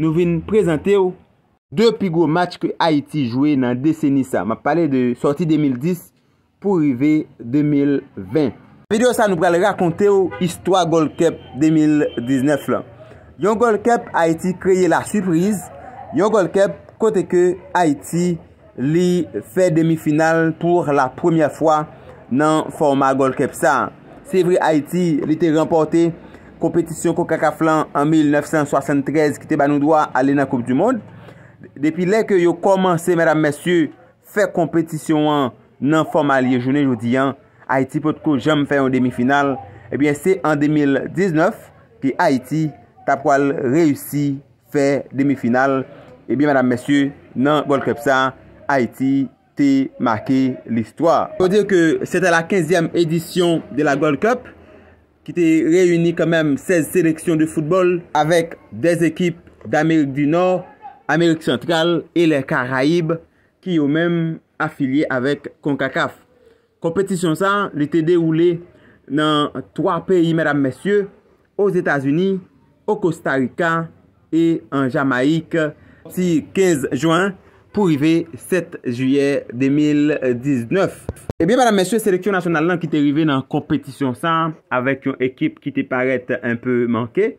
Nou vin prezante ou 2 pigou match ke Haiti joué nan deseni sa Ma pale de sorti 2010 Pou rive 2020 Video sa nou prale rakonte ou Histoire Gold Cup 2019 la Yon Gold Cup Haiti kreye la suprise Yon Gold Cup kote ke Haiti li fe demi final Pou la premye fwa Nan forma Gold Cup sa Se vri Haiti li te remporte kompetisyon ko Kakaflan an 1973 ki te banou dwa alè nan Koup du Monde. Depi lè ke yo komanse mèdame mèsyou, fè kompetisyon an nan formalye jounè joudiyan, Haïti pot kou jom fè an demifinal, ebyen eh se an 2019 ki Haïti tapwal reyoussi fè demifinal, ebyen eh mèdame mèsyou nan Gol Kepsa, Haïti te make l'histoire. Kou dire ke se te la 15èm edisyon de la Gol Kepsa, ki te reyouni kemèm 16 seleksyon de foutbol avek des ekip d'Amerik du Nord, Amerik Sentral, e le Karaib, ki yo mèm afiliye avek CONCACAF. Kompetisyon sa li te deroule nan 3 peyi, mèdame-mèsyè, os Etats-Unis, os Kostarika, e an Jamaik, si 15 Jouan, pou rive 7 juyè 2019. Ebyen, madame mesye, seleksyon nasyonal nan ki te rive nan kompetisyon san, avèk yon ekip ki te paret un peu manke,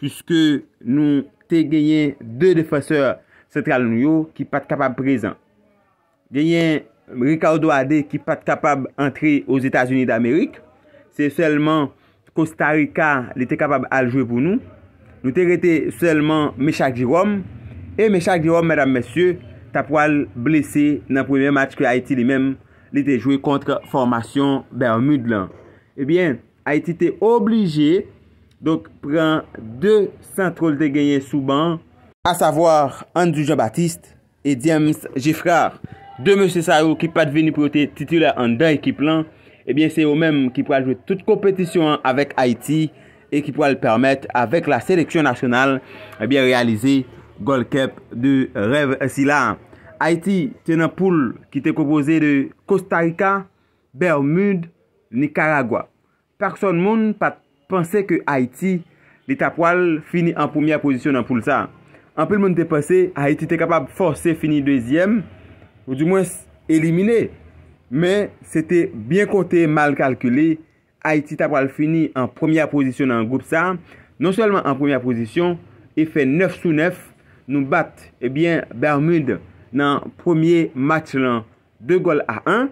pishke nou te genyen 2 defaseur central Nuyo ki pat kapab prezan. Genyen Ricardo Adé ki pat kapab antre yoz Etats-Unis d'Amerik, se selman Costa Rica li te kapab aljwe pou nou, nou te rete selman Meshak Jirom, e Meshak Jirom, madame mesye, ta pou al blese nan premye match ki Aiti li men li te jwe kontra Formasyon Bermude lan. E eh bie, Aiti te oblije donk pren 2 santrol te genye souban a savoar Andrew Jean-Baptiste e James Giffrard. De M. Sarou ki pat veni pou te titule an dan ekip lan, e eh bie se ou men ki pou al jwe tout kompetisyon avèk Aiti, e ki pou al permèt avèk la seleksyon nasyonal e eh bie realize Golkep de Rev Asila. Haiti ten an poule ki te kompoze de Costa Rica, Bermude, Nicaragua. Parson moun pat panse ke Haiti li tapwal fini an pounya pozisyon an poule sa. An pou moun te pase, Haiti te kapab fose fini dezyem, ou di mwes elimine. Men, se te byen kote mal kalkule, Haiti tapwal fini an pounya pozisyon an poule sa. Non selman an pounya pozisyon, e fe neuf sou neuf, Nou bat, ebyen, Bermude nan premier match lan, 2 gol a 1,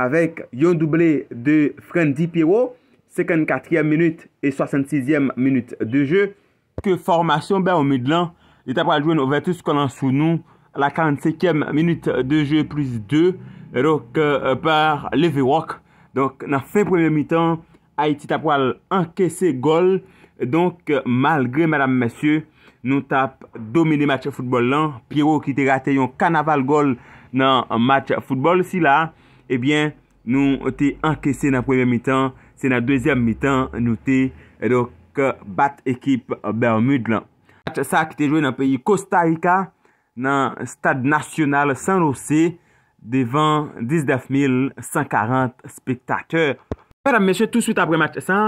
avèk yon doublè de Frenzy Pierrot, 54è minute e 66è minute de jeu. Kè formasyon Bermude lan, it ap wèl jouen Overtus konan sou nou, la 45è minute de jeu plus 2, rok par Levewok. Donk nan fe premier mi tan, Haiti tap wèl ankesse gol, donk malgré, madame, messieurs, Nou tap domine matcha futbol lan. Piro ki te rate yon kanaval gol nan matcha futbol si la. Ebyen nou te ankesen nan premen mitan. Se nan dezyen mitan nou te. Edo ke bat ekip Bermude lan. Matcha sa ki te jwen nan peyi Costa Rica. Nan stad nasyonal San Jose. Devan 19.140 spektakter. Pera mèche tout soute apre matcha sa.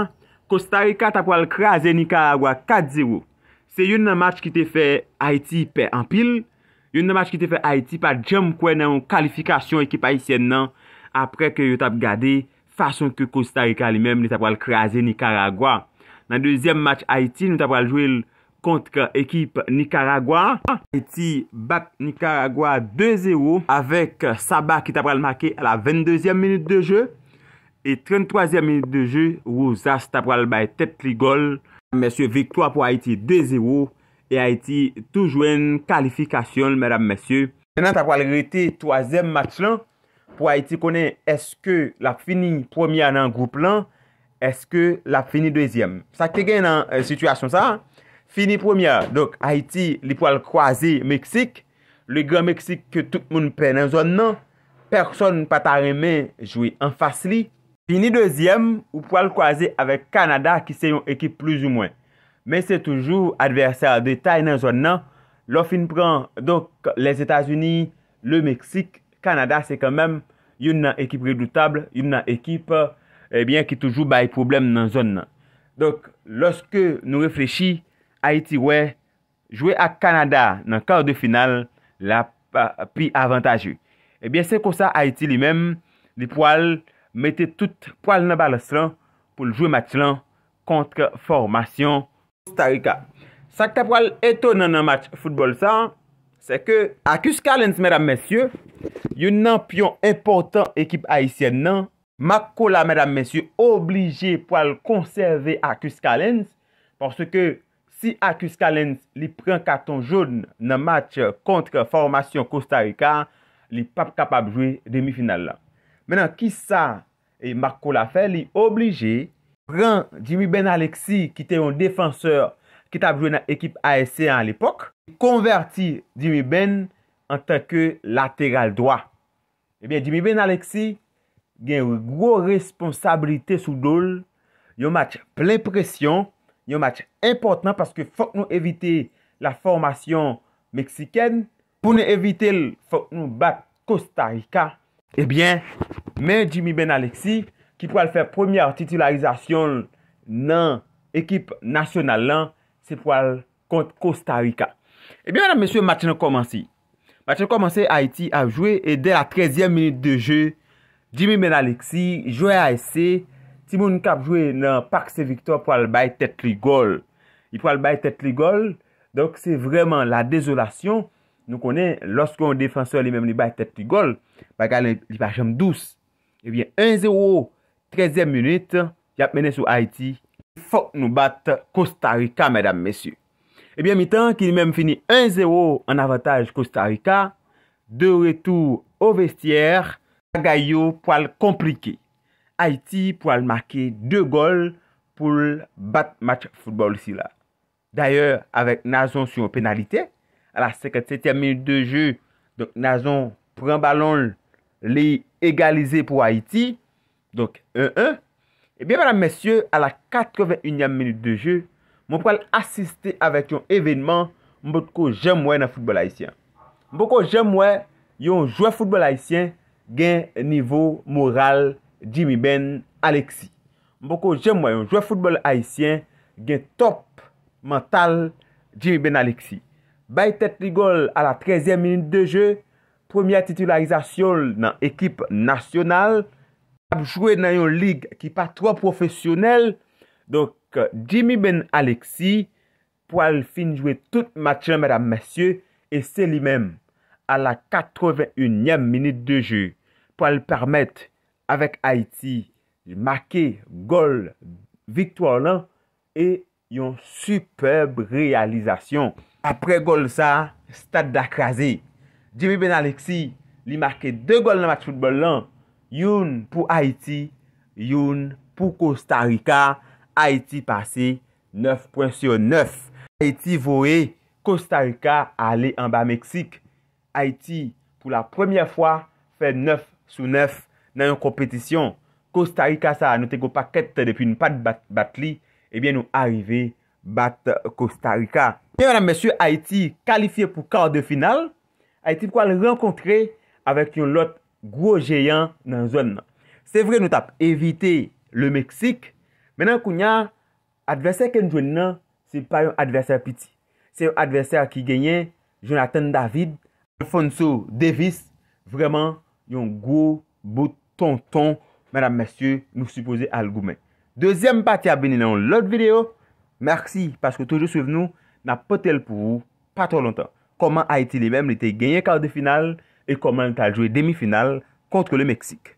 Costa Rica tap wale kreaze Nicaragua 4-0. Se yon nan match ki te fe Haiti pe ampil, yon nan match ki te fe Haiti pa djem kwen nan yon kalifikasyon ekip ayisyen nan apre ke yon tap gade fason ke Costa Rica li menm ni tap wale krasi Nicaragua. Nan dezyem match Haiti, nou tap wale jwil kontre ekip Nicaragua. Haiti bat Nicaragua 2-0 avèk Saba ki tap wale make la 22e minute de jè e 33e minute de jè wou Zaz tap wale bay tepli gol. Mesye victwa pou Haiti 2-0. Et Haiti toujwen kalifikasyon, mèdame mesye. Nan ta pou al rete 3èm match lan, pou Haiti konen eske la fini 1è nan goup lan, eske la fini 2èm. Sa ke gen nan sitwasyon sa? Fini 1è, donc Haiti li pou al kwaze Meksik. Le grand Meksik ke tout moun pe nan zon nan. Person pa ta remen jouye an fas li. Pini dezyem, ou pou al kwaze avèk Kanada ki se yon ekip plus ou mwen. Men se toujou adversèl detay nan zon nan, lò fin pran, donk, les Etats-Unis, le Meksik, Kanada se kèmèm, yon nan ekip redoutable, yon nan ekip, eh ebyen, ki toujou baye problem nan zon nan. Donk, lòske nou reflechi, Haiti wè, jwè ak Kanada nan kar de final, la pi avantajou. Ebyen, eh se kosa Haiti li mèm, li pou al, mette tout pou al nan balas lan pou l'jou mat lan kontre formasyon Kostarika. Sakta pou al eto nan nan mat futbol sa, se ke Akus Kalens, mèdam mèsyou, yon nan pyon important ekip Haitien nan, makou la mèdam mèsyou oblige pou al konserve Akus Kalens, porske si Akus Kalens li pren karton joun nan mat kontre formasyon Kostarika, li pap kapab jwe demifinal la. Menan ki sa e Marco la fe, li oblije, pren Jimmy Ben Alexi ki te yon defanseur ki tab jwen ekip ASC an l'epok, konverti Jimmy Ben en tanke lateral doa. Ebyen eh Jimmy Ben Alexi gen yon gwo responsabilite sou dole, yon match plen presyon, yon match importan, paske fok nou evite la formasyon Meksiken, pou nou evite fok nou bat Kostarika, Ebyen, eh men Jimmy Ben Alexi ki pou al fe premier titularizasyon nan ekip nasyonal lan, se pou al kont Kosta Rika. Ebyen, eh mè mè sè, mè chèm komansi. Mè chèm komansi, Haiti a joué, e de la 13e minute de jeu, Jimmy Ben Alexi jouè ASE, Timon Kap jouè nan Pax Evictor pou al bay Tete Ligol. Y pou al bay Tete Ligol, donk se vreman la dezolasyon, Nou konen, loskwen ou defanseur li menm li baye tep di gol, baga li bachem douz. Ebyen, 1-0, 13e minute, yap menen sou Haiti, fok nou bat Kostarika, medam mesye. Ebyen, mitan ki li menm fini 1-0 en avantaj Kostarika, 2 retou ou vestiyer, bagay yo pou al komplike. Haiti pou al make 2 gol pou bat match football si la. D'ayor, avek nazon sou penalite, a la 57e minute de jeu, donk nazon pran balon li egalize pou Haiti, donk 1-1, e eh biye, madame, messieurs, a la 81e minute de jeu, moun pou al asiste avek yon evenement moun pou ko jemwe nan foutbol Haitien. Moun pou ko jemwe yon jouè foutbol Haitien gen nivou moral Jimmy Ben Alexi. Moun pou ko jemwe yon jouè foutbol Haitien gen top mental Jimmy Ben Alexi. Baytet li gol ala 13e minute de je, premye titularizasyon nan ekip nasyonal, ap jwe nan yon lig ki pa 3 profesyonel, donk euh, Jimmy ben Alexi, pou al fin jwe tout matchen, mèdam mèsyè, e se li mèm, ala 81e minute de je, pou al permèt, avèk Haiti, j make gol, vitwa lan, non? e yon superb realizasyon. Apre gol sa, stad akraze. Djibé Benaleksi li marke 2 gol nan match football lan. Youn pou Haiti, youn pou Costa Rica. Haiti pase 9 points sur 9. Haiti voe, Costa Rica ale en ba Meksik. Haiti pou la premye fwa fe 9 sous 9 nan yon kompetisyon. Costa Rica sa nou te go paket depi nou pat bat li. Ebyen eh nou arrive bat Costa Rica. Mè nan mèsyou Haïti kalifiye pou kao de final Haïti pou al renkontre Avèk yon lot Gwo jeyan nan zon nan Se vre nou tap evite le Meksik Mè nan kou nyan Adversèr ken joun nan Se pa yon adversèr piti Se yon adversèr ki genyen Jonathan David Fonso Davis Vreman yon gwo bouton ton Mè nan mèsyou nou suppose algoumen Dezyem pati abeni nan lot video Mèksi paske toujou suive nou Na pe tel pou, pa to lontan. Koman Haiti li mem li te genye karde final e koman li tal jwe demi final kontke le Meksik.